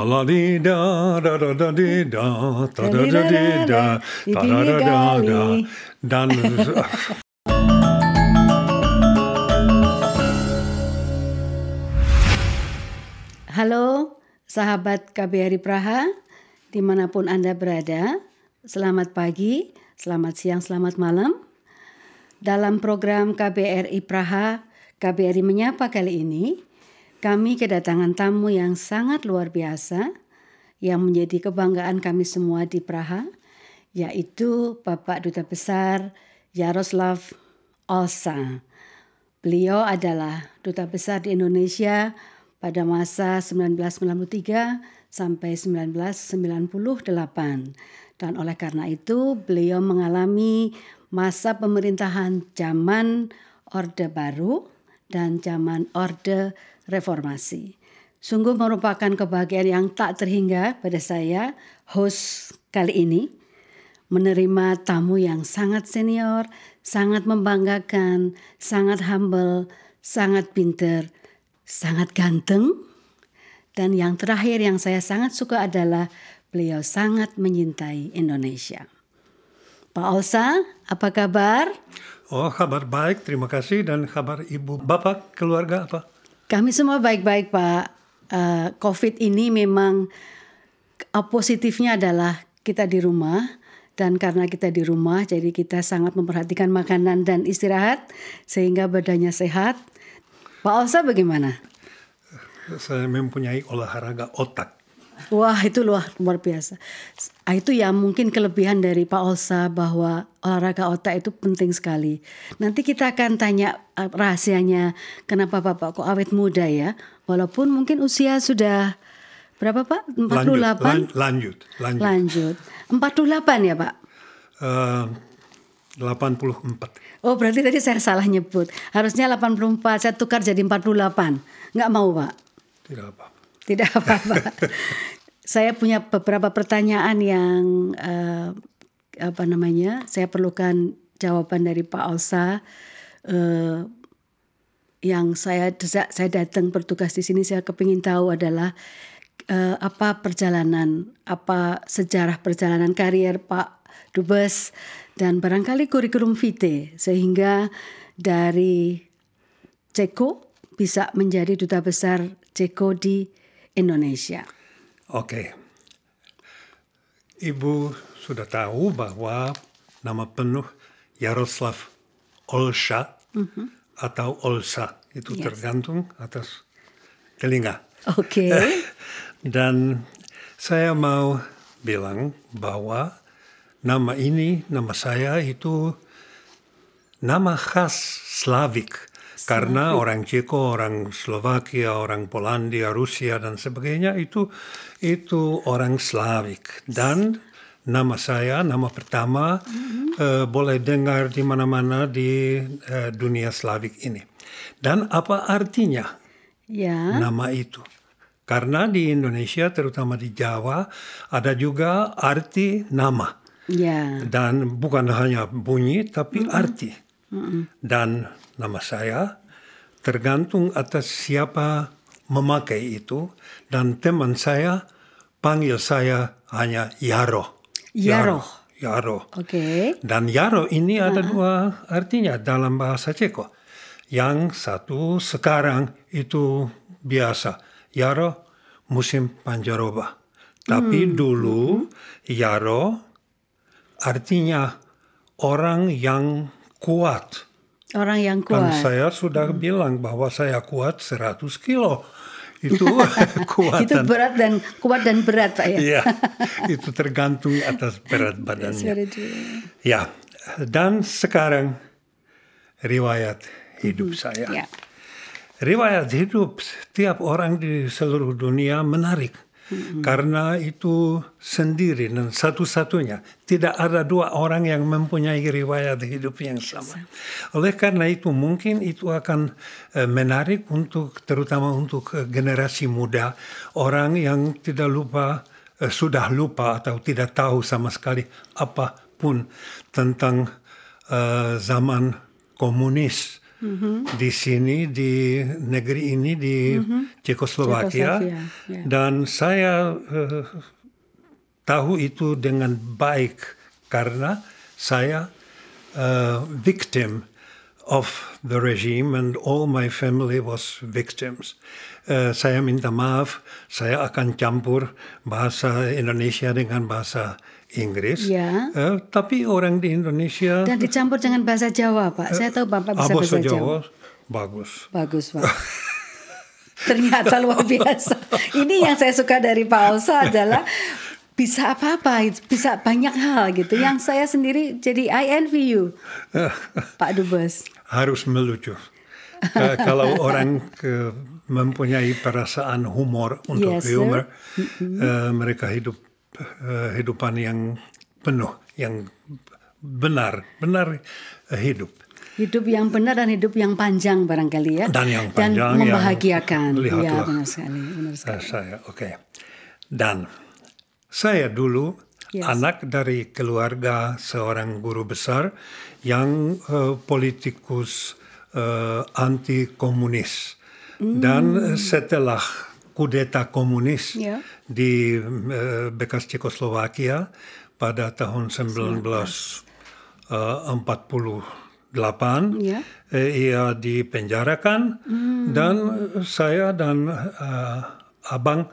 La di da da da da di da da Halo sahabat KBRI Praha dimanapun Anda berada selamat pagi selamat siang selamat malam dalam program KBRI Praha KBRI Menyapa kali ini kami kedatangan tamu yang sangat luar biasa yang menjadi kebanggaan kami semua di Praha, yaitu Bapak Duta Besar Yaroslav Olsa. Beliau adalah Duta Besar di Indonesia pada masa 1993 sampai 1998. Dan oleh karena itu beliau mengalami masa pemerintahan zaman Orde Baru dan zaman Orde reformasi. Sungguh merupakan kebahagiaan yang tak terhingga pada saya host kali ini menerima tamu yang sangat senior, sangat membanggakan, sangat humble, sangat pinter, sangat ganteng. Dan yang terakhir yang saya sangat suka adalah beliau sangat menyintai Indonesia. Pak Osa, apa kabar? Oh, kabar baik, terima kasih. Dan kabar ibu, bapak, keluarga apa? Kami semua baik-baik Pak. Uh, COVID ini memang uh, positifnya adalah kita di rumah dan karena kita di rumah jadi kita sangat memperhatikan makanan dan istirahat sehingga badannya sehat. Pak Osa bagaimana? Saya mempunyai olahraga otak. Wah itu luar, luar biasa. Ah, itu ya mungkin kelebihan dari Pak Olsa bahwa olahraga otak itu penting sekali. Nanti kita akan tanya ah, rahasianya kenapa Bapak kok awet muda ya. Walaupun mungkin usia sudah berapa Pak? 48? Lanjut, lanjut. Lanjut. lanjut. 48 ya Pak? Eh, uh, 84. Oh berarti tadi saya salah nyebut. Harusnya 84, saya tukar jadi 48. Nggak mau Pak? Tidak apa. Tidak apa-apa. saya punya beberapa pertanyaan yang uh, apa namanya? Saya perlukan jawaban dari Pak Osa. Uh, eh, yang saya desak saya datang bertugas di sini saya kepingin tahu adalah uh, apa perjalanan apa sejarah perjalanan karier Pak Dubes dan barangkali kurikulum vitae sehingga dari Ceko bisa menjadi duta besar Ceko di Indonesia. Oke. Ibu sudah tahu bahwa nama penuh Yaroslav Olsha mm -hmm. atau Olsa itu yes. tergantung atas telinga. Oke. Okay. Dan saya mau bilang bahwa nama ini, nama saya itu nama khas Slavik karena orang Ceko, orang Slovakia, orang Polandia, Rusia dan sebagainya itu itu orang Slavik dan nama saya nama pertama mm -hmm. uh, boleh dengar di mana-mana di uh, dunia Slavik ini. Dan apa artinya yeah. nama itu? Karena di Indonesia, terutama di Jawa, ada juga arti nama. Yeah. Dan bukan hanya bunyi, tapi mm -hmm. arti. Mm -hmm. Dan nama saya, tergantung atas siapa memakai itu dan teman saya panggil saya hanya Yaro. Yaro. Yaro. Oke. Okay. Dan Yaro ini ada dua artinya dalam bahasa Ceko. Yang satu sekarang itu biasa. Yaro musim panjaroba. Tapi hmm. dulu hmm. Yaro artinya orang yang kuat Orang yang kan kuat. Dan saya sudah hmm. bilang bahwa saya kuat 100 kilo. Itu kuat. itu berat dan kuat dan berat Pak ya. Iya. itu tergantung atas berat badannya. Ya. Dan sekarang riwayat hidup hmm. saya. Ya. Riwayat hidup tiap orang di seluruh dunia menarik karena itu sendiri dan satu-satunya tidak ada dua orang yang mempunyai riwayat hidup yang sama. Oleh karena itu mungkin itu akan eh, menarik untuk terutama untuk eh, generasi muda orang yang tidak lupa eh, sudah lupa atau tidak tahu sama sekali apapun tentang zaman komunis hmm di sini di negeri ini di mm-hmm. Cekoslovakia. yeah. dan saya uh, tahu itu dengan baik karena saya uh, victim of the regime and all my family was victims. Uh, saya minta maaf, saya akan campur bahasa Indonesia dengan bahasa Inggris, ya. Uh, tapi orang di Indonesia dan dicampur dengan bahasa Jawa, Pak. Uh, Saya tahu Bapak ah, bisa bahasa Jawa. Jawa. Bagus. Bagus, Pak. Ternyata luar biasa. Ini yang saya suka dari Pak Osa adalah bisa apa-apa, bisa banyak hal gitu. Yang saya sendiri jadi I envy you, Pak Dubes. Harus melucu. uh, kalau orang uh, mempunyai perasaan humor untuk yes, humor, uh, mereka hidup kehidupan eh, yang penuh, yang benar, benar hidup. Hidup yang benar dan hidup yang panjang barangkali ya. Dan yang panjang dan membahagiakan. Yang lihatlah. Ya, benar sekali, benar ah, sekali. Saya, oke. Okay. Dan saya dulu yes. anak dari keluarga seorang guru besar yang uh, politikus uh, eh, anti komunis. Dan hmm. setelah kudeta komunis yeah di eh, bekas Cekoslowakia pada tahun 1948 eh, yeah. Ya. ia dipenjarakan mm. dan saya dan uh, abang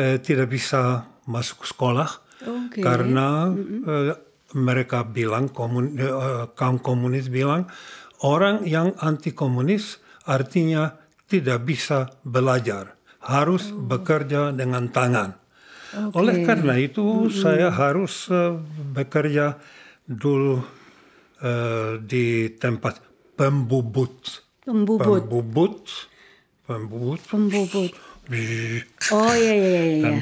uh, tidak bisa masuk sekolah okay. karena mm uh, mereka bilang komun, uh, kaum komunis bilang orang yang anti komunis artinya tidak bisa belajar harus bekerja dengan tangan. Okay. Oleh karena itu -hmm. saya harus uh, bekerja dulu uh, di tempat pembubut. Pembubut. Pembubut. Pembubut. Pembubut. Oh iya iya iya. iya.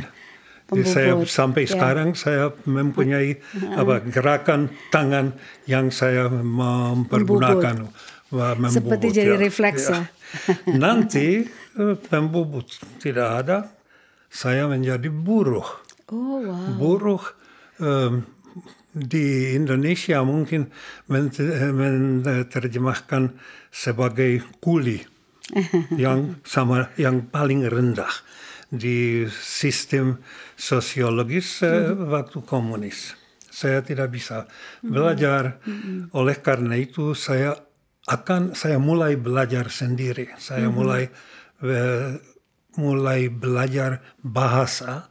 Dan, saya sampai yeah. sekarang saya mempunyai apa gerakan tangan yang saya mempergunakan. Pembubut. Seperti jadi ya. refleks iya. ya. Nanti pembubut eh, tidak ada, saya menjadi buruh. Oh, wow. Buruh um, di Indonesia mungkin menerjemahkan sebagai kuli yang sama yang paling rendah di sistem sosiologis hmm. waktu komunis. Saya tidak bisa mm-hmm. belajar. Mm-hmm. Oleh karena itu saya akan saya mulai belajar sendiri. Saya mm-hmm. mulai uh, mulai belajar bahasa,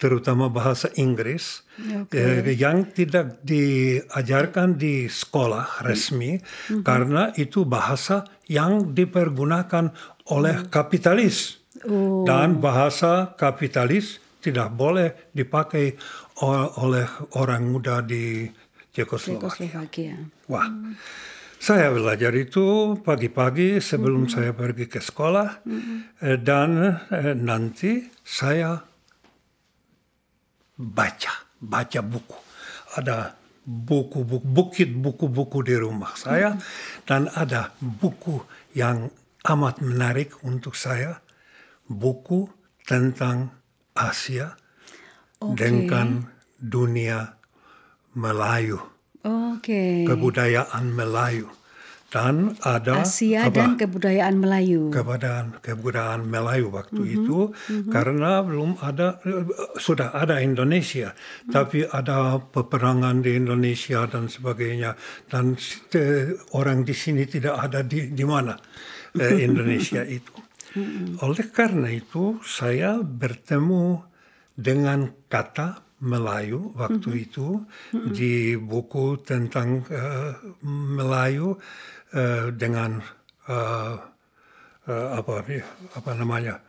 terutama bahasa Inggris okay. eh, yang tidak diajarkan di sekolah resmi mm-hmm. karena itu bahasa yang dipergunakan oleh mhm. kapitalis oh. dan bahasa kapitalis tidak boleh dipakai oleh orang muda di Cekoslowakia. Cekoslowakia. Wah. Mm. Saya belajar itu pagi-pagi sebelum mm -hmm. saya pergi ke sekolah mm -hmm. dan eh, nanti saya baca, baca buku. Ada buku, buku bukit buku-buku di rumah saya mm -hmm. dan ada buku yang amat menarik untuk saya, buku tentang Asia okay. dengan dunia Melayu. Okay. Kebudayaan Melayu dan ada Asia apa, dan kebudayaan Melayu. Kebudayaan kebudayaan Melayu waktu mm -hmm. itu mm-hmm. karena belum ada sudah ada Indonesia, mm-hmm. tapi ada peperangan di Indonesia dan sebagainya dan orang di sini tidak ada di di mana eh, Indonesia itu. Mm-hmm. Oleh karena itu saya bertemu dengan kata Melayu waktu hmm. itu hmm. di buku tentang uh, Melayu uh, dengan uh, uh, apa apa namanya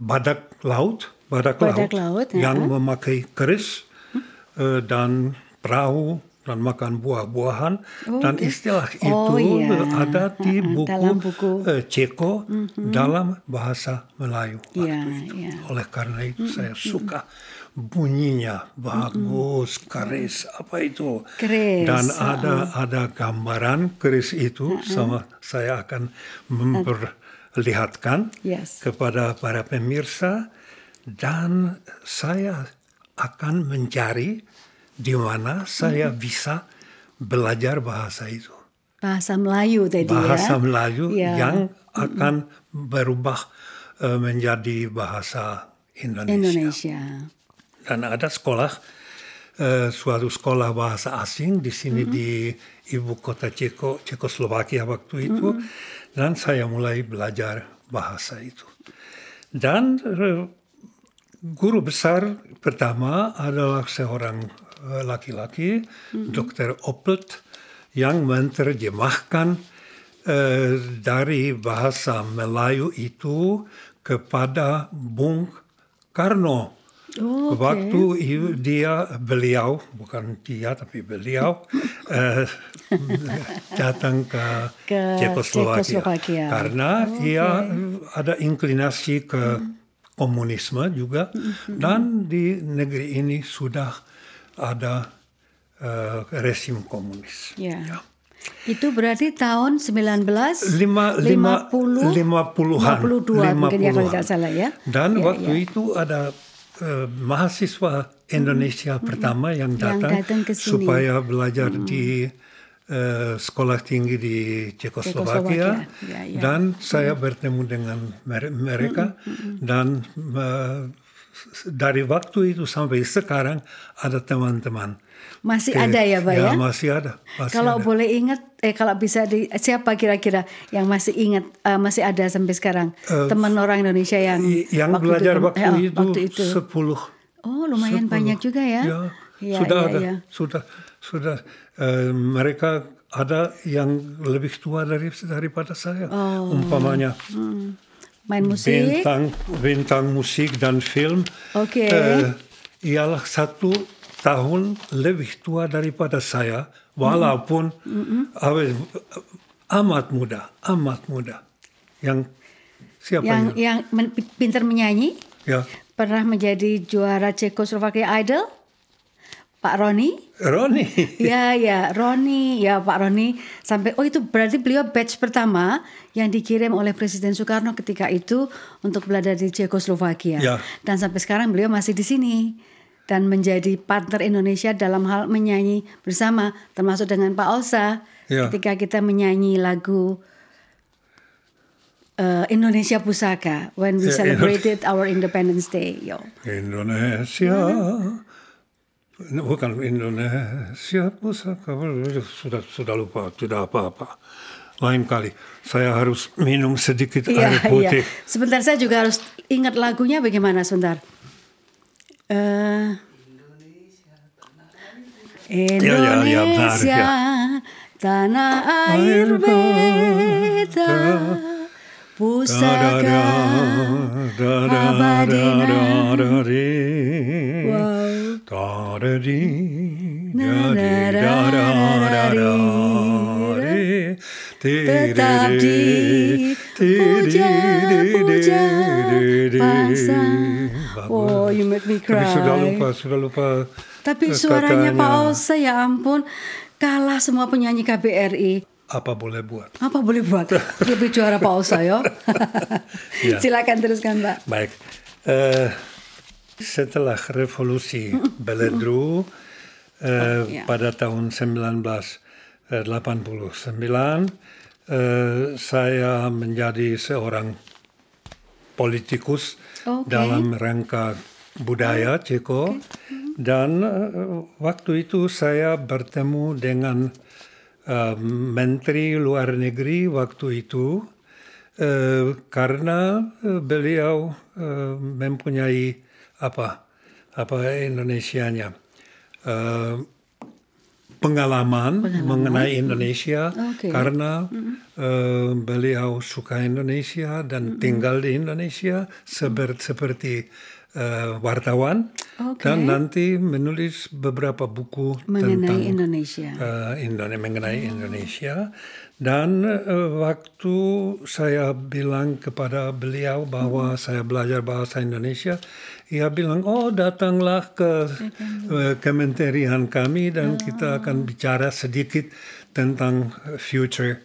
badak laut badak, badak laut, laut ya. yang ya. memakai keris hmm. uh, dan perahu dan makan buah-buahan oh, dan iya. istilah okay. Oh, itu iya. ada di buku, dalam buku. Ceko mm -hmm. dalam bahasa Melayu waktu yeah, itu. Yeah. Oleh karena itu mm -hmm. saya suka mm -hmm bunyinya bagus mm-hmm. keris apa itu keris. dan ada uh-huh. ada gambaran keris itu uh-huh. sama saya akan memperlihatkan uh-huh. yes. kepada para pemirsa dan saya akan mencari di mana saya mm-hmm. bisa belajar bahasa itu bahasa Melayu tadi ya. bahasa ya Melayu yeah. yang akan mm-hmm. berubah eh, menjadi bahasa Indonesia. Indonesia dan ada sekolah eh, suatu sekolah bahasa asing di sini mm -hmm. di ibu kota Ceko Ceko Slovakia waktu itu mm -hmm. dan saya mulai belajar bahasa itu dan uh, guru besar pertama adalah seorang eh, laki-laki, mm-hmm. Dokter mm -hmm. Dr. Opelt yang menterjemahkan uh, eh, dari bahasa Melayu itu kepada Bung Karno. Oh, okay. Waktu dia beliau bukan dia tapi beliau eh, datang ke, ke Cekoslowakia, karena oh, ia ada inklinasi ke hmm. komunisme juga hmm. dan di negeri ini sudah ada eh, resim komunis. Yeah. Ya. Itu berarti tahun 1950 50-an 52 50 mungkin ya kalau tidak salah ya. Dan ya, waktu ya. itu ada Eh, mahasiswa Indonesia hmm. pertama yang datang, yang datang supaya belajar hmm. di Uh, sekolah tinggi di Cekoslowakia, Slovakia Ya, ya. dan mm-hmm. saya bertemu dengan mereka hmm, dan uh, dari waktu itu sampai sekarang ada teman-teman masih Oke. ada ya, Pak ya? ya? masih ada. Masih kalau ada. boleh ingat eh kalau bisa di siapa kira-kira yang masih ingat uh, masih ada sampai sekarang? Uh, Teman orang Indonesia yang yang waktu belajar eh, oh, itu, waktu, itu, waktu itu 10. Oh, lumayan 10. banyak juga ya. ya, ya sudah ya, ada. Ya. Sudah sudah uh, mereka ada yang lebih tua dari daripada saya oh. umpamanya. Hmm main musik bintang bintang musik dan film okay. uh, ialah satu tahun lebih tua daripada saya, walaupun mm-hmm. amat muda, amat muda. Yang siapa yang yang men, pintar menyanyi? Ya. Pernah menjadi juara ceko Czechoslovakia Idol? Pak Roni? Roni. ya, ya, Roni. Ya, Pak Roni sampai oh itu berarti beliau batch pertama yang dikirim oleh Presiden Soekarno ketika itu untuk belajar di Czechoslovakia. Ya. Dan sampai sekarang beliau masih di sini dan menjadi partner Indonesia dalam hal menyanyi bersama termasuk dengan Pak Osa ya. ketika kita menyanyi lagu uh, Indonesia Pusaka when we iya, celebrated our Independence Day yo Indonesia bukan Indonesia Pusaka sudah sudah lupa tidak apa-apa lain kali saya harus minum sedikit ya, air iya. putih. Ya. Sebentar saya juga harus ingat lagunya bagaimana sebentar. Eh, iya, iya, iya, Indonesia, tanah air beta, pusaka abadi Wow. Tetap di puja bangsa bagus. Oh, you make me cry. Tapi sudah lupa, sudah lupa. Tapi eh, suaranya Pak Ose ya ampun, kalah semua penyanyi KBRI apa boleh buat. Apa boleh buat? Lebih juara Pak yo. ya. Silakan teruskan Pak. Baik. Uh, setelah revolusi Beledru uh, oh, eh, ya. pada tahun 1989, uh, saya menjadi seorang politikus okay. dalam rangka budaya oh, Ceko. Okay. Hmm. Dan uh, waktu itu saya bertemu dengan uh, Menteri Luar Negeri waktu itu uh, karena beliau uh, mempunyai apa apa Indonesianya. Uh, pengalaman, pengalaman. mengenai Indonesia okay. karena mm -hmm. uh, beliau suka Indonesia dan mm -hmm. tinggal di Indonesia seber, seperti uh, wartawan okay. dan nanti menulis beberapa buku mengenai tentang Indonesia uh, eh, Indone mengenai oh. Indonesia dan uh, waktu saya bilang kepada beliau bahwa mm -hmm. saya belajar bahasa Indonesia ia bilang oh datanglah ke eh, Kementerian kami dan ah. kita akan bicara sedikit tentang future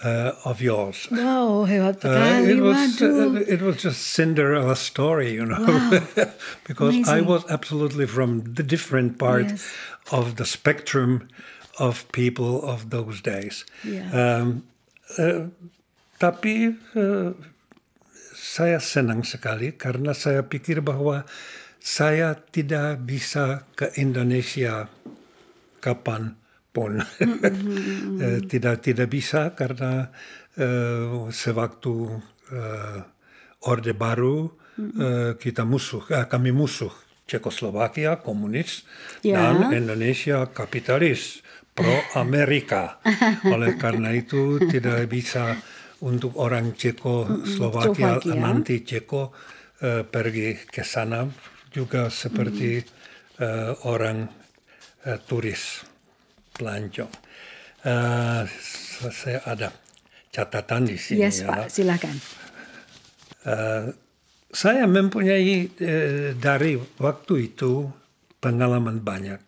uh, of yours. Wow, hebat eh, sekali. it was uh, it was just Cinderella story, you know, wow. because Amazing. I was absolutely from the different part yes. of the spectrum of people of those days. Yeah. Um, uh, tapi uh, saya senang sekali karena saya pikir bahwa saya tidak bisa ke Indonesia kapan pun mm-hmm. eh, tidak tidak bisa karena uh, sewaktu uh, Orde Baru uh, kita musuh, uh, kami musuh Slovakia komunis yeah. dan Indonesia kapitalis pro Amerika. Oleh karena itu tidak bisa untuk orang Ceko Slovakia, Slovakia. nanti Ceko uh, pergi ke sana juga seperti hmm. uh, orang uh, turis pelancong. Uh, saya ada catatan di sini. Yes, ya. Pak, silakan. Uh, saya mempunyai uh, dari waktu itu pengalaman banyak.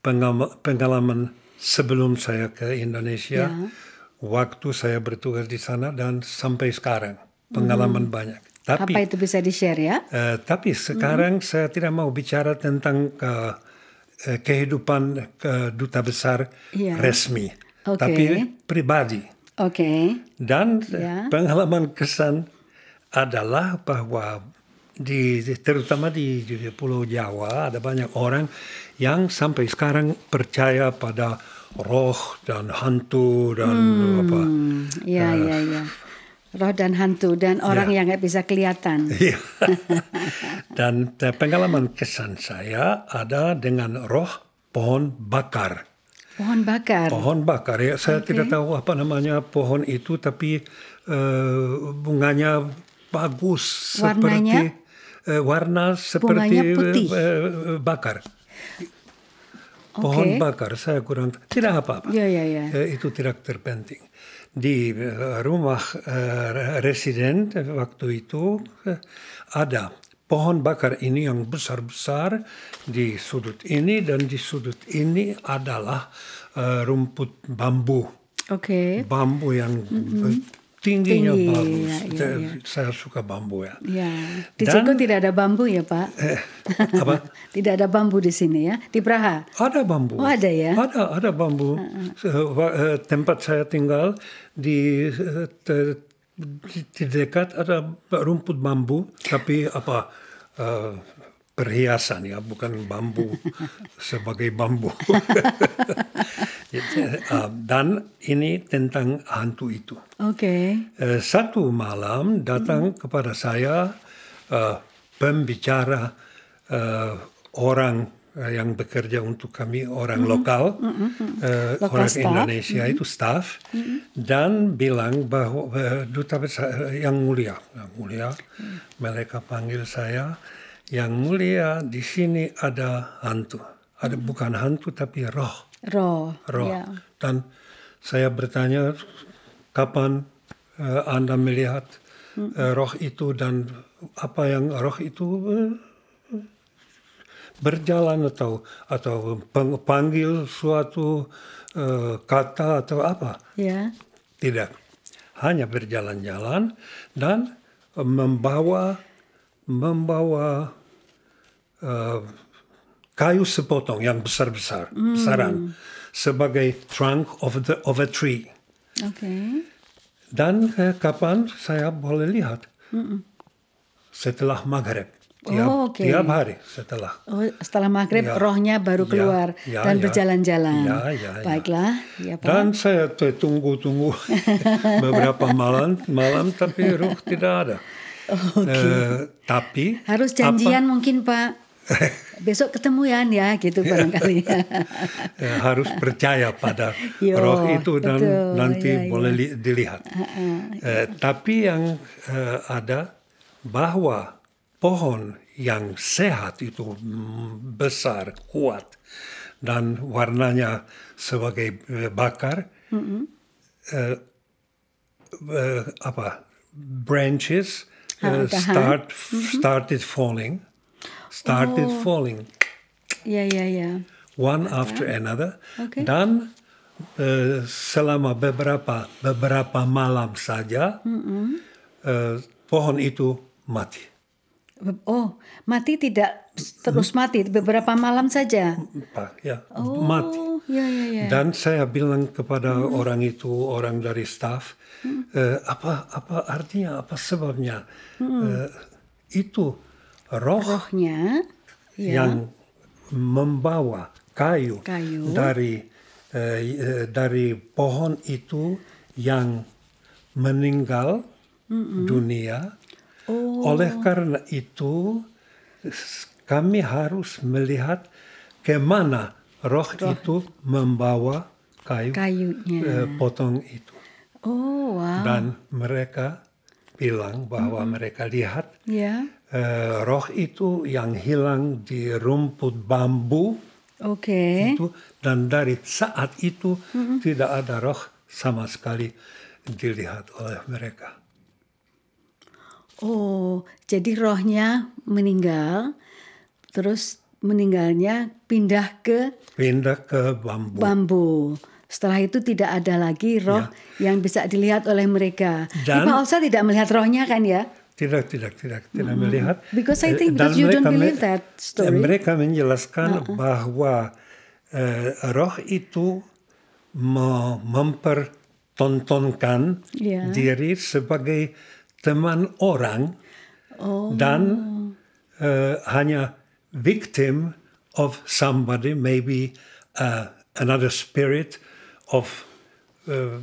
Pengalaman, pengalaman sebelum saya ke Indonesia. Yeah waktu saya bertugas di sana dan sampai sekarang pengalaman hmm. banyak. Tapi, Apa itu bisa di share ya? Uh, tapi sekarang hmm. saya tidak mau bicara tentang uh, kehidupan uh, duta besar yeah. resmi, okay. tapi pribadi. Oke. Okay. Dan yeah. pengalaman kesan adalah bahwa di terutama di, di Pulau Jawa ada banyak orang yang sampai sekarang percaya pada roh dan hantu dan hmm, apa. Iya, uh, iya, iya. Roh dan hantu dan ya. orang ya. yang nggak bisa kelihatan. Iya. dan pengalaman kesan saya ada dengan roh pohon bakar. Pohon bakar. Pohon bakar ya. Saya okay. tidak tahu apa namanya pohon itu tapi uh, bunganya bagus Warnanya? seperti uh, warna seperti uh, bakar. Pohon okay. bakar, saya kurang tidak apa-apa. yeah, yeah. Uh, Itu tidak terpenting. Di eh, rumah eh, residen waktu itu eh, ada pohon bakar ini yang besar-besar di sudut ini dan di sudut ini adalah uh, rumput bambu. Okay. Bambu yang mm -hmm tingginya Tinggi, iya, bagus. Ya, ya, Saya suka bambu ya. ya. Di Dan, Ceko tidak ada bambu ya Pak? Eh, apa? tidak ada bambu di sini ya? Di Praha? Ada bambu. Oh ada ya? Ada, ada bambu. Eh, tempat saya tinggal di, eh, di dekat ada rumput bambu, tapi apa? Eh, perhiasan ya, bukan bambu sebagai bambu. Eh, dan ini tentang hantu itu. Oke. Okay. Eh, satu malam datang hmm. kepada saya eh, pembicara orang yang bekerja untuk kami orang mm -hmm. lokal, mm -hmm. uh, lokal orang staff. Indonesia mm -hmm. itu mm-hmm. staff mm -hmm. dan bilang bahwa uh, duta besar yang mulia, yang mulia, mm -hmm. mereka panggil saya yang mulia, di sini ada hantu. Ada hmm. bukan hantu tapi roh. Roh. Roh. Yeah. Dan saya bertanya kapan uh, Anda melihat hmm. uh, roh itu dan apa yang roh itu uh, berjalan atau atau panggil suatu uh, kata atau apa? Ya. Tidak. Hanya berjalan-jalan dan membawa membawa Ehm, kayu sepotong yang besar-besar, hmm. besaran sebagai trunk of the of a tree. Okay. Dan eh, kapan saya boleh lihat? Mm -mm. Setelah maghrib. Tiap, oh, okay. tiap hari setelah. Oh, setelah maghrib ya, rohnya baru ya, keluar ya, ya, dan ya, berjalan-jalan. Ya, ya, ya. Baiklah. Ya, Dan saya tunggu-tunggu beberapa malam, malam tapi roh tidak ada. Okay. Eh, tapi harus janjian apa, mungkin Pak Besok ketemuan ya gitu iya. barangkali. ya, harus percaya pada Yo, roh itu dan nanti ya, boleh ya. dilihat. Uh, uh, eh, Tapi yang eh, ada bahwa pohon yang sehat itu besar, kuat dan warnanya sebagai eh, bakar. Mm -hmm. eh, apa branches uh, start mm-hmm. started falling started oh. falling. yeah yeah yeah. One okay. after another. Okay. Dan uh, selama beberapa beberapa malam saja mm -hmm. uh, pohon itu mati. Oh, mati tidak terus hmm? mati beberapa malam saja. Ya, oh, mati. Ya, ya, ya. Dan saya bilang kepada hmm. orang itu, orang dari staff, hmm. eh, apa apa artinya, apa sebabnya hmm. eh, itu roh, rohnya ya. yang membawa kayu, kayu. dari eh, eh, dari pohon itu yang meninggal Mm-mm. dunia. Oh. Oleh karena itu kami harus melihat kemana roh, roh. itu membawa kayu Kayunya. Eh, potong itu. Oh wow. Dan mereka bilang bahwa mm-hmm. mereka lihat yeah. Eh, roh itu yang hilang di rumput bambu. Oke. Okay. dan dari saat itu mm-hmm. tidak ada roh sama sekali dilihat oleh mereka. Oh, jadi rohnya meninggal, terus meninggalnya pindah ke pindah ke bambu. Bambu. Setelah itu tidak ada lagi roh ya. yang bisa dilihat oleh mereka. Dan, Pak Olsa tidak melihat rohnya kan ya? tidak tidak tidak mm-hmm. tidak hmm. melihat because I eh, think because you don't believe that story eh, mereka menjelaskan uh-uh. bahwa uh, roh itu mempertontonkan yeah. diri sebagai teman orang oh. dan uh, hanya victim of somebody maybe uh, another spirit of uh,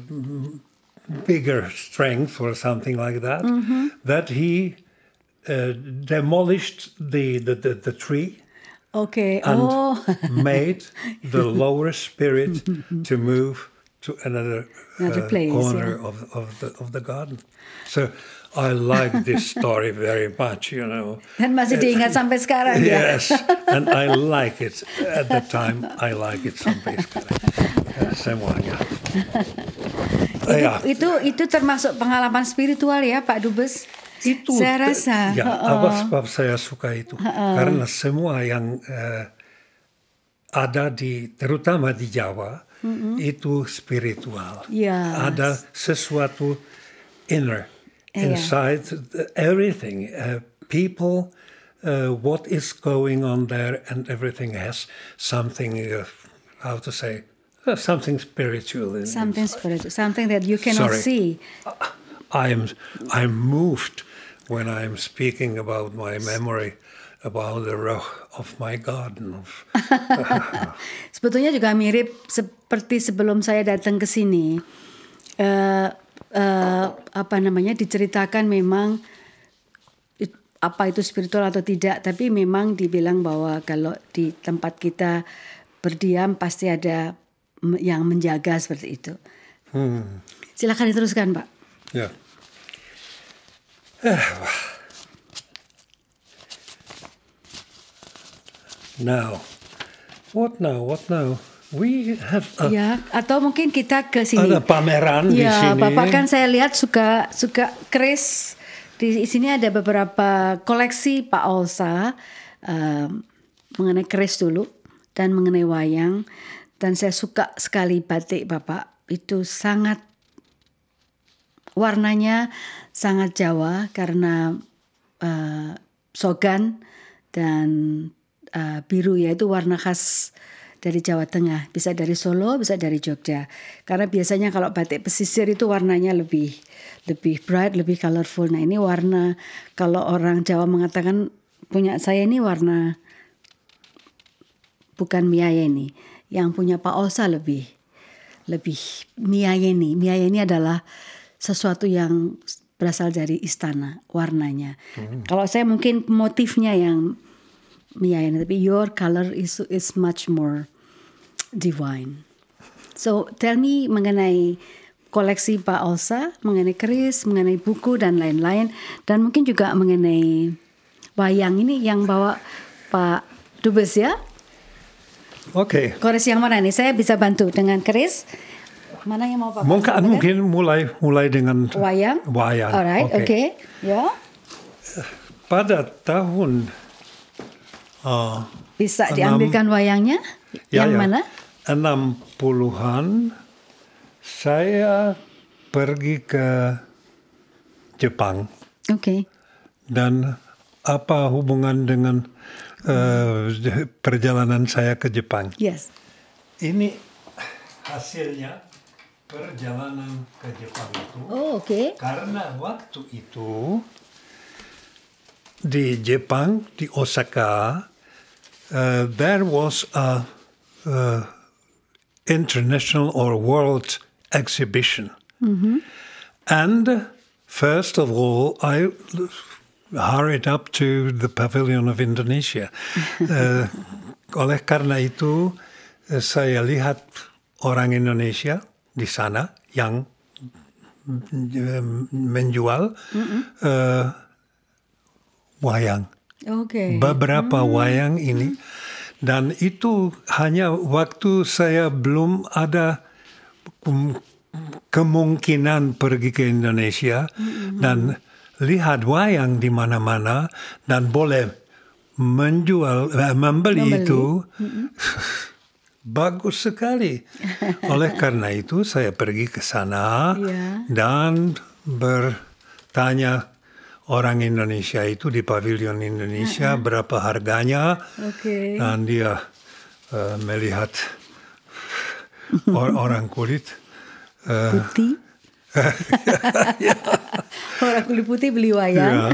bigger strength or something like that, mm-hmm. that he uh, demolished the, the, the, the, tree. Okay. And oh. made the lower spirit to move to another, another uh, place, corner yeah. of, of, the, of the garden. So I like this story very much, you know. Dan masih uh, diingat sampai sekarang ya. Yes, and I like it. At the time, I like it sampai sekarang. Semuanya. Ya. Itu, itu termasuk pengalaman spiritual ya Pak Dubes. Itu saya eh, rasa. Ya, uh -oh. apa sebab saya suka itu? Uh -oh. Karena semua yang uh, ada di terutama di Jawa mm-hmm. itu spiritual. Yes. Ada sesuatu inner, yeah. inside eh, everything, uh, people, uh, what is going on there, and everything has something. Uh, how to say something spiritual in something spiritual something that you cannot Sorry. see am. i'm moved when i'm speaking about my memory about the rock of my garden sebetulnya juga mirip seperti sebelum saya datang ke sini uh, uh, apa namanya diceritakan memang apa itu spiritual atau tidak tapi memang dibilang bahwa kalau di tempat kita berdiam pasti ada yang menjaga seperti itu. Hmm. Silakan diteruskan, Pak. Ya. Eh, wah. Now, what now? What now? We have a, ya atau mungkin kita ke sini ada pameran ya, di sini. Ya, Bapak kan saya lihat suka suka keris di sini ada beberapa koleksi Pak Olsa um, mengenai keris dulu dan mengenai wayang dan saya suka sekali batik Bapak. Itu sangat warnanya sangat Jawa karena uh, sogan dan uh, biru ya itu warna khas dari Jawa Tengah, bisa dari Solo, bisa dari Jogja. Karena biasanya kalau batik pesisir itu warnanya lebih lebih bright, lebih colorful. Nah, ini warna kalau orang Jawa mengatakan punya saya ini warna bukan miaya ini yang punya Pak Olsa lebih lebih miayeni. Miayeni adalah sesuatu yang berasal dari istana warnanya. Hmm. Kalau saya mungkin motifnya yang miayeni, tapi your color is is much more divine. So tell me mengenai koleksi Pak Olsa, mengenai keris, mengenai buku dan lain-lain, dan mungkin juga mengenai wayang ini yang bawa Pak Dubes ya. Oke. Okay. Kores yang mana nih? Saya bisa bantu dengan keris. Mana yang mau Bapak? Mungkin, mungkin mulai mulai dengan wayang. Wayang. Alright, oke. Okay. Okay. Ya. Pada tahun uh, bisa enam, diambilkan wayangnya? Ya, yang ya. mana? 60-an saya pergi ke Jepang. Oke. Okay. Dan apa hubungan dengan Eh, perjalanan saya ke Jepang. Yes. Ini hasilnya perjalanan ke Jepang itu. Oh, oke. Okay. Karena waktu itu di Jepang di Osaka uh, there was a uh, international or world exhibition. Mm -hmm. And first of all, I hurried up to the pavilion of Indonesia. uh, oleh karena itu, eh, saya lihat orang Indonesia di sana yang mm, mm, menjual Uh, wayang. Okay. Beberapa mm. wayang ini hmm. dan itu hanya waktu saya belum ada mm, kemungkinan pergi ke Indonesia mm -hmm. dan lihat wayang di mana-mana dan boleh menjual eh, membeli, membeli itu bagus sekali. Oleh karena itu saya pergi ke sana yeah. dan bertanya orang Indonesia itu di pavilion Indonesia uh-huh. berapa harganya okay. dan dia uh, melihat or- orang kulit uh, putih Orang kulit putih beli wayang. Ya.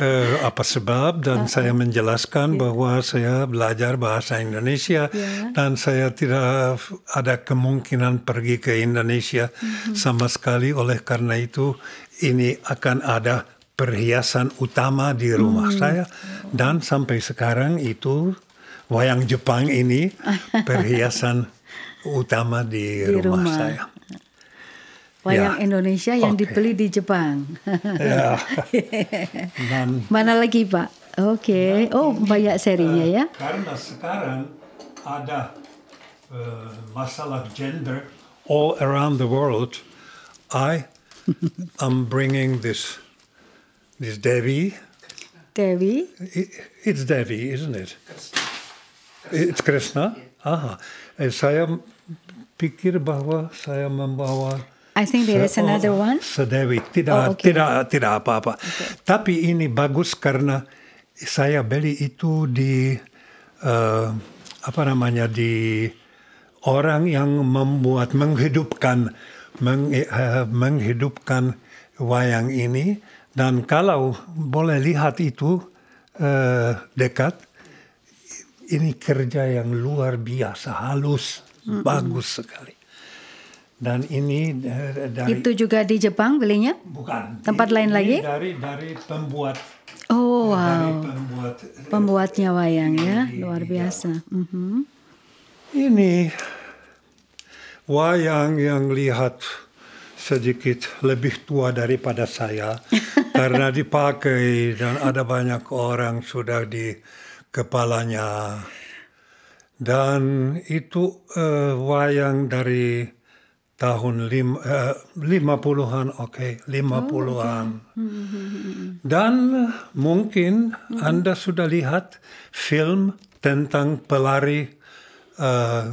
Eh, apa sebab? Dan uh -huh. saya menjelaskan yeah. bahwa saya belajar bahasa Indonesia yeah. dan saya tidak ada kemungkinan pergi ke Indonesia mm -hmm. sama sekali. Oleh karena itu, ini akan ada perhiasan utama di rumah mm. saya dan sampai sekarang itu wayang Jepang ini perhiasan utama di, di rumah, rumah saya wayang ya. Indonesia yang okay. dibeli di Jepang. Dan, ya. Mana lagi Pak? Oke, okay. Nah, oh banyak serinya uh, ya. Karena sekarang ada uh, masalah gender all around the world. I am bringing this this Devi. Devi. It, it's Devi, isn't it? It's Krishna. Aha. saya pikir bahwa saya membawa I think there is oh, another one. Sedewi, tidak oh, okay. tidak tidak apa-apa. Okay. Tapi ini bagus karena saya beli itu di uh, apa namanya di orang yang membuat menghidupkan meng, uh, menghidupkan wayang ini dan kalau boleh lihat itu uh, dekat ini kerja yang luar biasa halus mm -hmm. bagus sekali dan ini eh, dari itu juga di Jepang belinya bukan tempat lain lagi dari dari pembuat oh wow dari pembuat eh, pembuatnya wayang ya. ini, ya luar iya. biasa Uh mhm. -huh. ini wayang yang lihat sedikit lebih tua daripada saya karena dipakai dan ada banyak orang sudah di kepalanya dan itu uh, wayang dari tahun lim, eh, lima puluhan, oke, okay, puluhan, Oh, okay. Dan mungkin hmm. Anda sudah lihat film tentang pelari eh,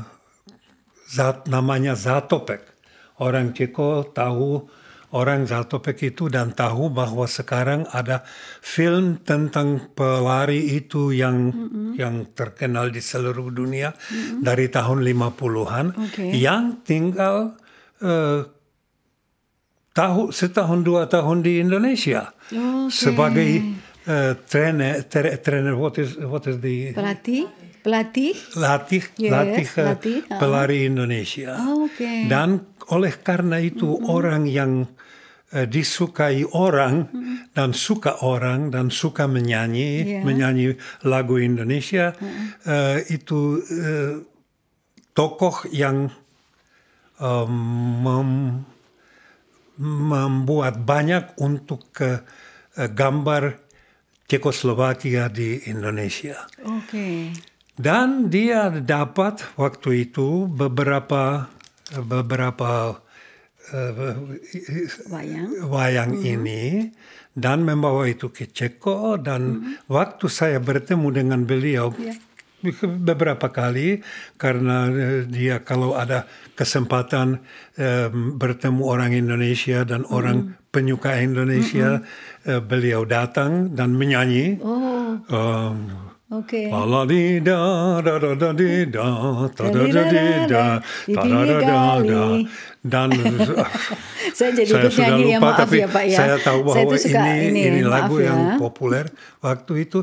zat, namanya Zatopek. Orang Ceko tahu orang Zatopek itu dan tahu bahwa sekarang ada film tentang pelari itu yang mm -hmm. yang terkenal di seluruh dunia mm -hmm. dari tahun 50-an okay. yang tinggal Eh, ta, serta Hondu atau Hondi Indonesia okay. sebagai uh, trainer tra, trainer what is what is the pelatih pelatih latih yes, latih, eh, latih uh, pelari Indonesia oh, ah, okay. dan oleh karena itu mm -hmm. orang yang uh, disukai orang mm -hmm. dan suka orang dan suka menyanyi yeah. menyanyi lagu Indonesia mm -hmm. uh, itu uh, tokoh yang mem, membuat banyak untuk eh, gambar Cekoslovakia di Indonesia. Okay. Dan dia dapat waktu itu beberapa beberapa eh, wayang, -hmm. ini dan membawa itu ke Ceko dan -hmm. waktu saya bertemu dengan beliau yeah beberapa kali karena eh, dia kalau ada kesempatan um, bertemu orang Indonesia dan mm. orang penyuka Indonesia mm -hmm. Uh, beliau datang dan menyanyi oh. um, Oke. dan saya jadi saya sudah lupa ya, tapi ya, Pak, ya. saya tahu bahwa saya ini ini, ini lagu ya. yang populer waktu itu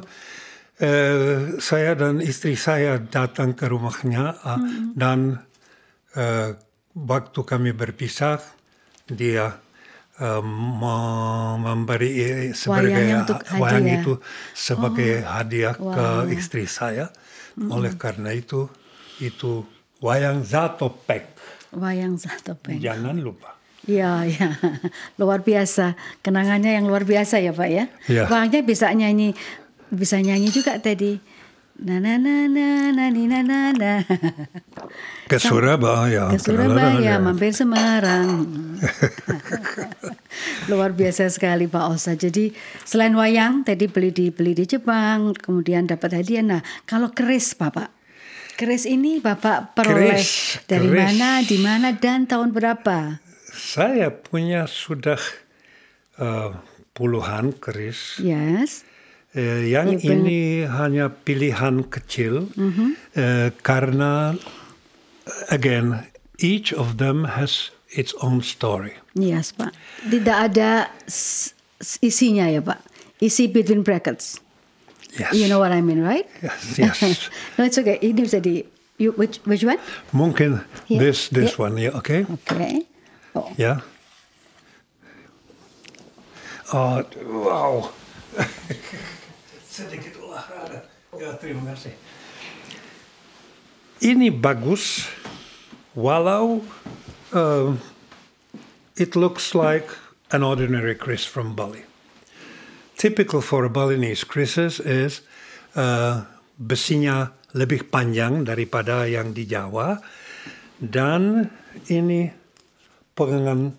eh, saya dan istri saya datang ke rumahnya hmm. dan eh, waktu kami berpisah dia eh, memberi eh, sebagai wayang, itu sebagai oh. hadiah wow. ke istri saya. Hmm. Oleh karena itu itu wayang Zatopek. Wayang Zatopek. Jangan lupa. Ya ya. Luar biasa. Kenangannya yang luar biasa ya Pak ya. ya. bisa nyanyi bisa nyanyi juga tadi. Na na na na na ni na na na. Ke Surabaya. Ke Surabaya, mampir Semarang. Luar biasa sekali Pak Osa. Jadi selain wayang tadi beli di beli di Jepang, kemudian dapat hadiah. Nah, kalau keris Bapak Keris ini Bapak peroleh Chris, dari Chris. mana, di mana dan tahun berapa? Saya punya sudah uh, puluhan keris. Yes. Eh, Young, Lebih. ini hanya pilihan kecil mm -hmm. uh, karena again each of them has its own story. Yes, Pak. Tidak ada isinya ya, Pak. Isi between brackets. Yes. You know what I mean, right? Yes. Yes. no, it's okay. Ini bisa di you, which which one? Mungkin yeah. this this yeah. one. Yeah, okay. Okay. Oh. Yeah. Oh, wow. sedikit olahraga. Ya, terima kasih. Ini bagus, walau uh, it looks like an ordinary Chris from Bali. Typical for a Balinese Chris's is uh, besinya lebih panjang daripada yang di Jawa dan ini pegangan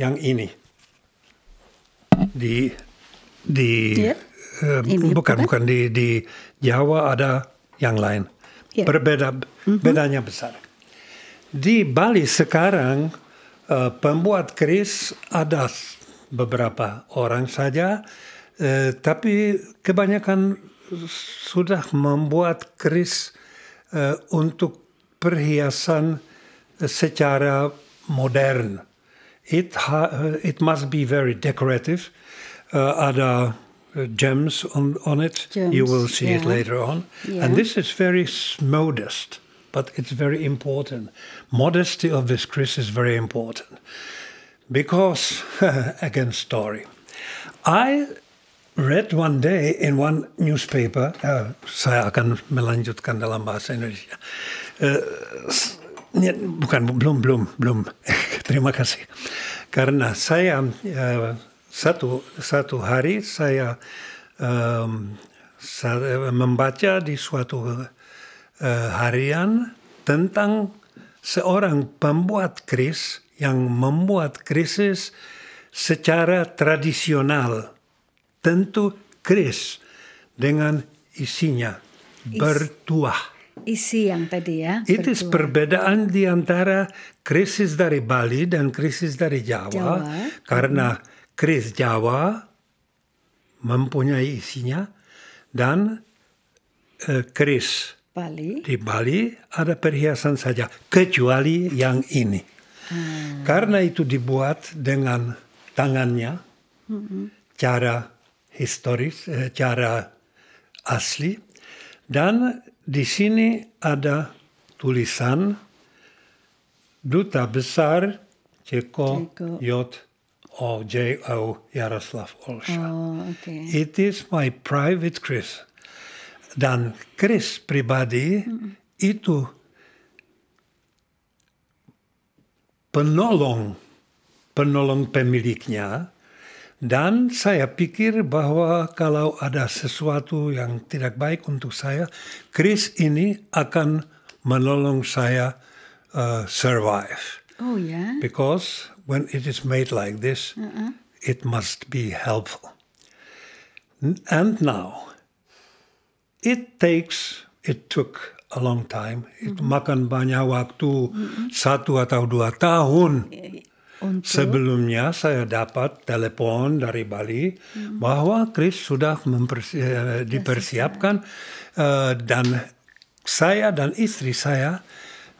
yang ini di di yeah. Ehm, bukan bukan di di Jawa ada yang lain. Yeah. Berbeda mm-hmm. bedanya besar. Di Bali sekarang uh, pembuat keris ada beberapa orang saja, uh, tapi kebanyakan sudah membuat keris uh, untuk perhiasan secara modern. It, ha, it must be very decorative. Uh, ada Uh, gems on, on it. Gems, you will see yeah. it later on. Yeah. And this is very modest, but it's very important. Modesty of this Chris is very important because, again, story. I read one day in one newspaper, uh, saya akan melanjutkan dalam bahasa Indonesia. Uh, bukan, belum, belum, belum. Terima kasih. Karena saya uh, satu satu hari saya um, membaca di suatu uh, harian tentang seorang pembuat kris yang membuat krisis secara tradisional. Tentu kris dengan isinya Is, bertuah. Isi yang tadi ya. Itu perbedaan di antara krisis dari Bali dan krisis dari Jawa, Jawa. karena hmm kris Jawa mempunyai isinya dan e, Kris Bali. di Bali ada perhiasan saja kecuali yang ini hmm. karena itu dibuat dengan tangannya hmm. cara historis eh, cara asli dan di sini ada tulisan duta besar Ceko, Ceko of J.O. Jaroslav Olsha. Oh, okay. It is my private Chris. Dan Chris pribadi mm. itu penolong, penolong pemiliknya. Dan saya pikir bahwa kalau ada sesuatu yang tidak baik untuk saya, Chris ini akan menolong saya uh, survive. Oh ya. Yeah? Because when it is made like this, Mm-mm. it must be helpful. And now, it takes, it took a long time. It mm-hmm. makan banyak waktu mm-hmm. satu atau dua tahun. Untuk? Sebelumnya saya dapat telepon dari Bali mm-hmm. bahwa Chris sudah mempersi- eh, dipersiapkan uh, dan saya dan istri saya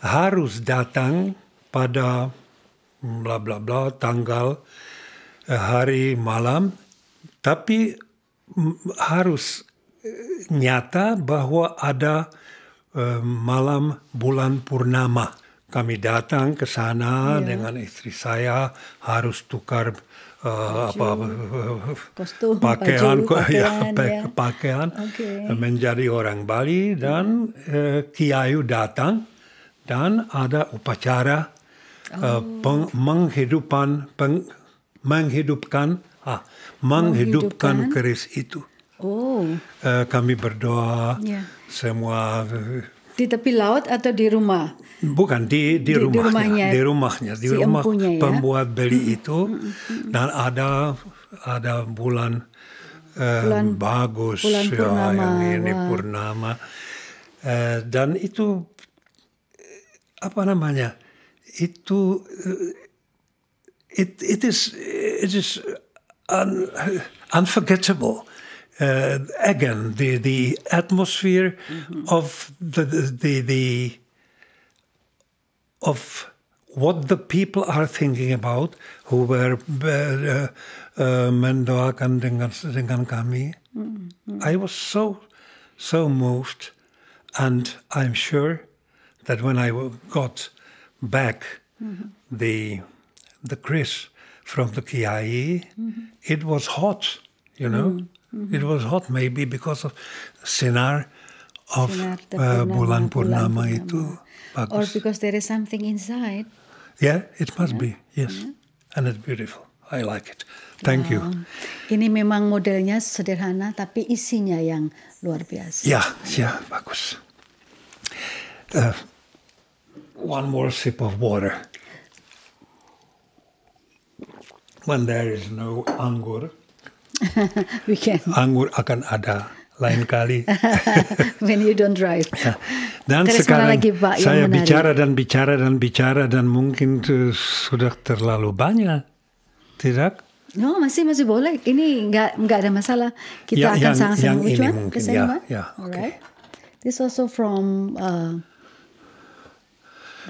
harus datang pada bla bla bla tanggal eh, hari malam tapi mm, harus eh, nyata bahwa ada eh, malam bulan purnama. Kami datang ke sana yeah. dengan istri saya harus tukar uh, apa kostum, pakaian, baju, pakaian, ya, ya. pakaian ya. okay. menjadi orang Bali dan yeah. uh, kiai datang dan ada upacara Eh, peng, menghidupan, peng, menghidupkan ah, menghidupkan, menghidupkan keris itu. Oh. Uh, kami berdoa yeah. semua eh, di tepi laut atau di rumah? Bukan di di, di rumahnya, di rumahnya, di rumahnya, di si rumah empunya, ya. pembuat ya? beli itu dan ada ada bulan, uh, bulan bagus bulan ya purnama, yang ini wah. purnama uh, dan itu apa namanya? it to uh, it it is it is un, unforgettable. Uh, again, the the atmosphere mm -hmm. of the, the the, the of what the people are thinking about, who were uh, uh, Mendoak and Dengan Kami. Mm-hmm. I was so, so moved. And I'm sure that when I got back mm-hmm. the the Chris from the Kiai, mm-hmm. it was hot, you know. Mm-hmm. Mm-hmm. It was hot maybe because of Sinar of uh, Bulan Purnama, itu. Bagus. Or because there is something inside. Yeah, it must yeah. be, yes. Yeah. And it's beautiful. I like it. Thank wow. you. Ini memang modelnya sederhana tapi isinya yang luar biasa. Ya, yeah, ya, yeah, bagus. Uh, one more sip of water. When there is no anggur, anggur akan ada lain kali. When you don't drive. Ya. Dan Terus sekarang lagi, saya menarik. bicara dan bicara dan bicara dan mungkin tuh sudah terlalu banyak, tidak? No, masih masih boleh. Ini nggak nggak ada masalah. Kita ya, akan sangat sangat yang ini mungkin. Ya, ya, okay. Alright. This also from uh,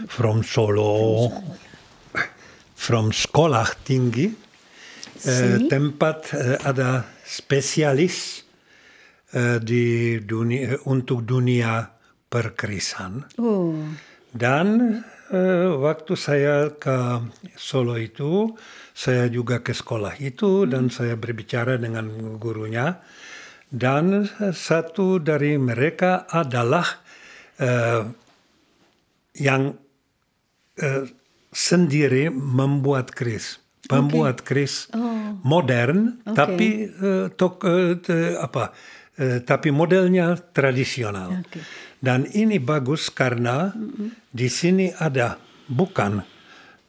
from Solo, from Tingi, sí. Eh, tempat eh, ada spesialis eh, di dunia, untuk dunia perkrisan. Oh. Dan waktu saya ke Solo itu, saya juga ke sekolah itu hmm. dan saya berbicara dengan gurunya. Dan satu dari mereka adalah eh, yang Eh, sendiri membuat kris, membuat okay. Oh. modern, okay. tapi uh, tok, uh, apa? Uh, tapi modelnya tradisional. Okay. Dan ini bagus karena mm -hmm. di sini ada bukan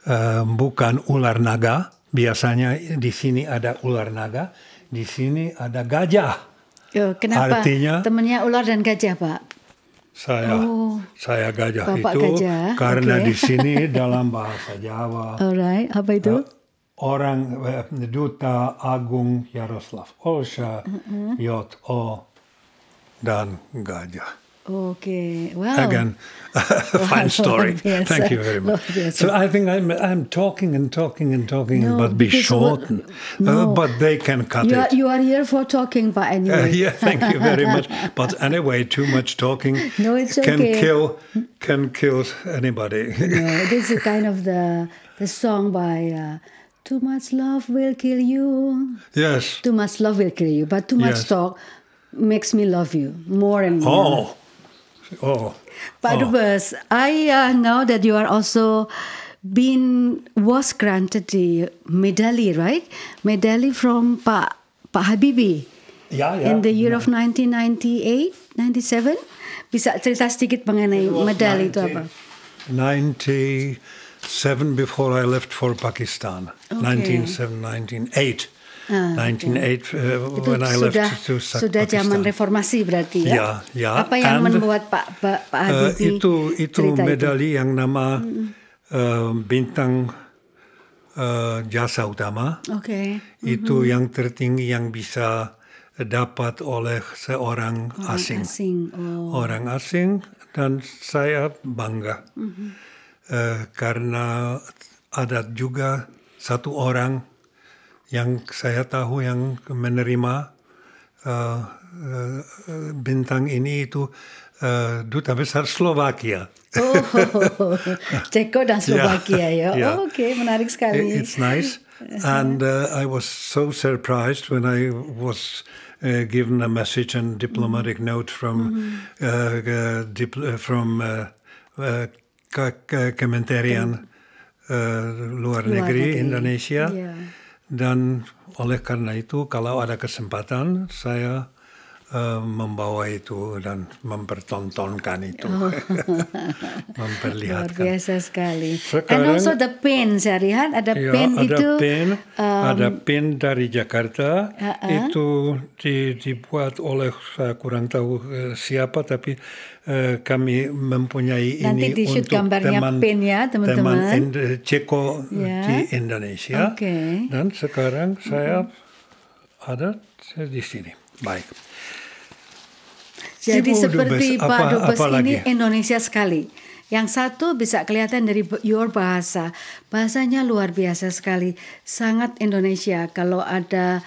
uh, bukan ular naga. Biasanya di sini ada ular naga, di sini ada gajah. kenapa? Artinya temannya ular dan gajah, Pak? saya oh, saya gajah Bapak itu gajah. karena okay. di sini dalam bahasa Jawa. Alright, apa itu? Uh, orang uh, duta agung Yaroslav Olsha, mm -hmm. O dan gajah. Okay. Wow. Again, a fine story. Lord, Thank you very much. So I think I'm I'm talking and talking and talking, no, but be short. Uh, no. uh, but they can cut you are, it. You are here for talking, but uh, anyway. Uh, yeah. Thank you very much. But anyway, too much talking no, it's can okay. kill can kill anybody. no, this is kind of the the song by. Uh, too much love will kill you. Yes. Too much love will kill you, but too much yes. talk makes me love you more and more. Oh, Oh. Barnabas, oh. I uh, know that you are also been was granted the medali, right? Medali from Pak Pak Habibi. Yeah, yeah. In the year yeah. of 1998, 97. Bisa cerita sedikit mengenai medali itu apa? 97 before I left for Pakistan. Okay. 1978. 1998 ah, uh, when I left to sudah Pakistan. zaman reformasi berarti ya. Ya, ya. Apa yang And, membuat Pak Pak, Pak uh, Habibie uh, itu itu medali itu? yang nama uh, bintang uh, jasa utama. Oke. Okay. Itu mm -hmm. yang tertinggi yang bisa dapat oleh seorang orang asing. asing. Oh. Orang asing dan saya bangga. Mm -hmm. uh, karena adat juga satu orang yang saya tahu yang menerima uh, uh, bintang ini itu uh, duta besar Slovakia. Oh, Ceko dan ya, Slovakia ya. Yeah. Yeah. Oh, Oke, okay. menarik sekali. It, It's nice. Uh-huh. And uh, I was so surprised when I was Uh, given a message and diplomatic mm -hmm. note from mm -hmm. uh, uh, dip, from Kementerian Luar Negeri, Luar Negeri. Indonesia. Yeah. Dan oleh karena itu, kalau ada kesempatan, saya uh, membawa itu dan mempertontonkan itu, oh. memperlihatkan. Luar biasa sekali. Sekarang, And also the pin, saya lihat ada ya, pin ada itu. Pin, um, ada pin dari Jakarta, uh -uh. itu di, dibuat oleh saya kurang tahu uh, siapa, tapi Eh, kami mempunyai Nanti ini untuk gambarnya teman, pin ya, teman-teman. teman eh, Ceko yeah. di ya. Indonesia. Okay. Dan sekarang mm -hmm. saya ada di sini. Baik. Jadi seperti Dubes, Pak Dubes ini Indonesia sekali. Yang satu bisa kelihatan dari your bahasa. Bahasanya luar biasa sekali. Sangat Indonesia kalau ada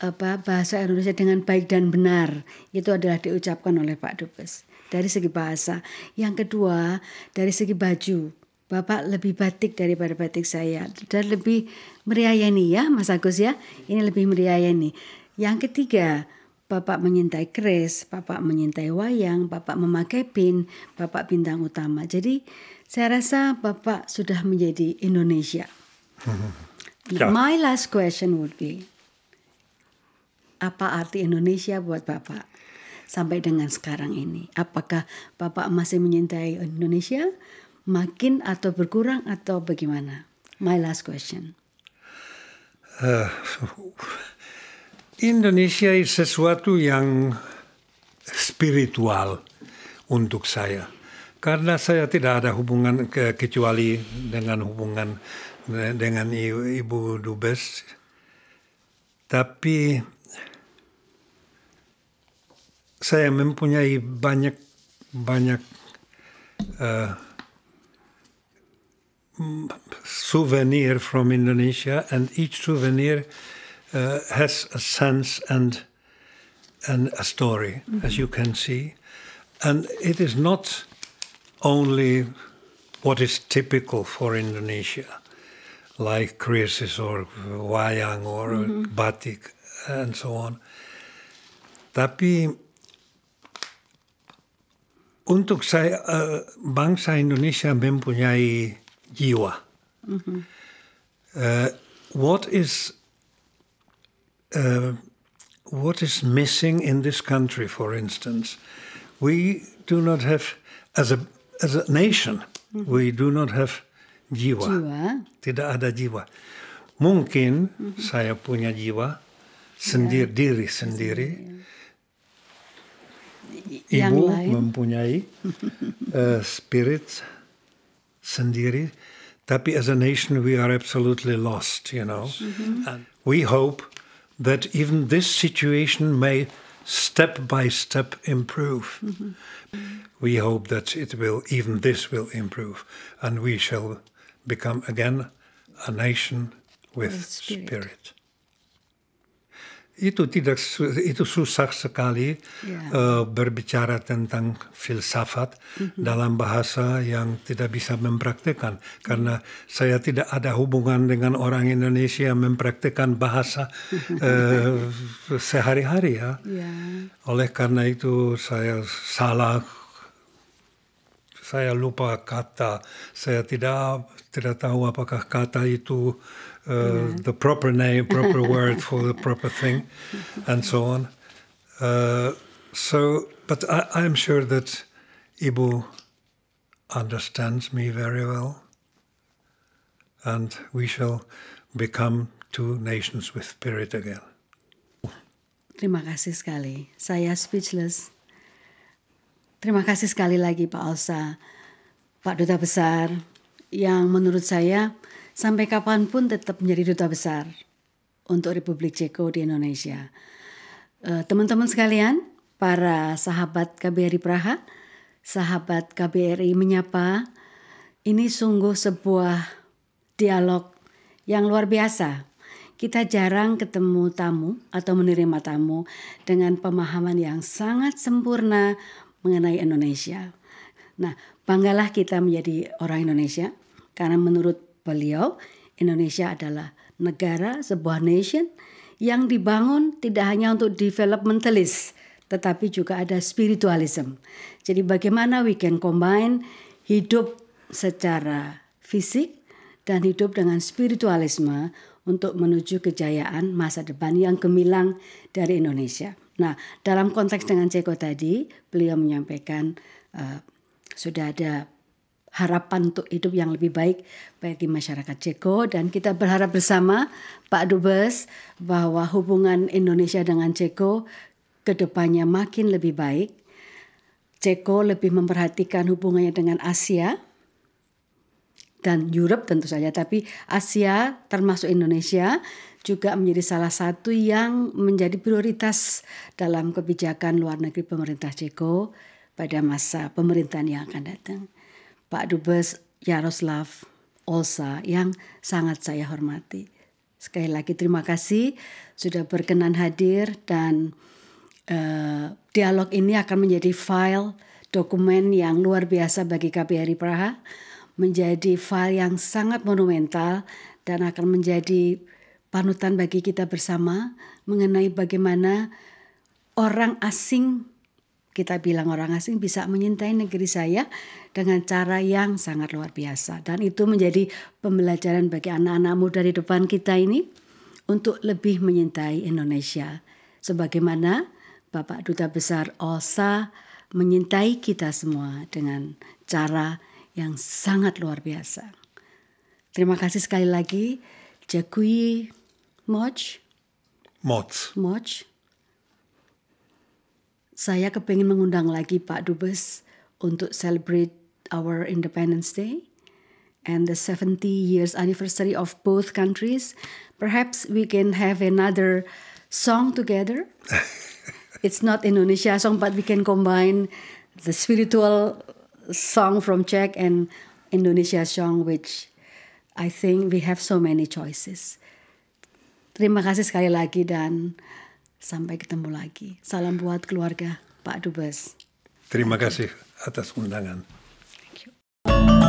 apa bahasa Indonesia dengan baik dan benar itu adalah diucapkan oleh Pak Dubes dari segi bahasa. Yang kedua, dari segi baju. Bapak lebih batik daripada batik saya dan lebih meriayani ya Mas Agus ya. Ini lebih meriayani. Yang ketiga, Bapak menyintai keris, Bapak menyintai wayang, Bapak memakai pin, Bapak bintang utama. Jadi saya rasa Bapak sudah menjadi Indonesia. Ya. My last question would be, apa arti Indonesia buat Bapak? sampai dengan sekarang ini? Apakah Bapak masih menyintai Indonesia? Makin atau berkurang atau bagaimana? My last question. Uh, Indonesia itu sesuatu yang spiritual untuk saya. Karena saya tidak ada hubungan ke, kecuali dengan hubungan eh, dengan Ibu Dubes. Tapi saya mempunyai banyak banyak uh, souvenir from Indonesia, and each souvenir uh, has a sense and and a story, mm -hmm. as you can see, and it is not only what is typical for Indonesia, like krisis or wayang or mm -hmm. batik and so on. Tapi Untuk saya, uh, bangsa Indonesia mempunyai jiwa. Mm -hmm. uh, what is uh, what is missing in this country, for instance? We do not have, as a as a nation, mm -hmm. we do not have jiwa. jiwa. Tidak ada jiwa. Mungkin mm -hmm. saya punya jiwa ya. sendiri yeah. diri sendiri. Yeah. ibu mempunyai uh, spirit sendiri, tapi as a nation we are absolutely lost, you know. Mm -hmm. And we hope that even this situation may step by step improve. Mm -hmm. We hope that it will, even this will improve, and we shall become again a nation with, with spirit. spirit. itu tidak itu susah sekali yeah. Iya. uh, berbicara tentang filsafat mm-hmm. dalam bahasa yang tidak bisa mempraktekkan karena saya tidak ada hubungan dengan orang Indonesia yang mempraktekkan bahasa uh, sehari-hari ya. Yeah. Oleh karena itu saya salah saya lupa kata, saya tidak tidak tahu apakah kata itu Uh, yeah. the proper name, proper word for the proper thing, and so on. Uh, so, but I, I'm sure that Ibu understands me very well, and we shall become two nations with spirit again. Terima kasih sekali. Saya speechless. Terima kasih sekali lagi Pak Alsa, Pak Duta Besar, yang menurut saya sampai kapanpun tetap menjadi duta besar untuk Republik Ceko di Indonesia. Eh, teman-teman sekalian, para sahabat KBRI Praha, sahabat KBRI menyapa, ini sungguh sebuah dialog yang luar biasa. Kita jarang ketemu tamu atau menerima tamu dengan pemahaman yang sangat sempurna mengenai Indonesia. Nah, banggalah kita menjadi orang Indonesia karena menurut beliau, Indonesia adalah negara, sebuah nation yang dibangun tidak hanya untuk developmentalist, tetapi juga ada spiritualism. Jadi bagaimana we can combine hidup secara fisik dan hidup dengan spiritualisme untuk menuju kejayaan masa depan yang gemilang dari Indonesia. Nah, dalam konteks dengan Ceko tadi, beliau menyampaikan uh, sudah ada harapan untuk hidup yang lebih baik bagi masyarakat Ceko dan kita berharap bersama Pak Dubes bahwa hubungan Indonesia dengan Ceko kedepannya makin lebih baik. Ceko lebih memperhatikan hubungannya dengan Asia dan Europe tentu saja tapi Asia termasuk Indonesia juga menjadi salah satu yang menjadi prioritas dalam kebijakan luar negeri pemerintah Ceko pada masa pemerintahan yang akan datang. Pak Dubes Yaroslav Olsa yang sangat saya hormati. Sekali lagi terima kasih sudah berkenan hadir dan uh, dialog ini akan menjadi file dokumen yang luar biasa bagi KBRI Praha, menjadi file yang sangat monumental dan akan menjadi panutan bagi kita bersama mengenai bagaimana orang asing kita bilang orang asing bisa menyintai negeri saya dengan cara yang sangat luar biasa. Dan itu menjadi pembelajaran bagi anak-anak muda di depan kita ini untuk lebih menyintai Indonesia. Sebagaimana Bapak Duta Besar OSA menyintai kita semua dengan cara yang sangat luar biasa. Terima kasih sekali lagi. Dziękuję Moch, Moc. Moch. Saya kepingin mengundang lagi Pak Dubes untuk celebrate our Independence Day and the 70 years anniversary of both countries. Perhaps we can have another song together. it's not Indonesia song, but we can combine the spiritual song from Czech and Indonesia song, which I think we have so many choices. Terima kasih sekali lagi dan Sampai ketemu lagi. Salam buat keluarga Pak Dubes. Terima kasih atas undangan. Thank you.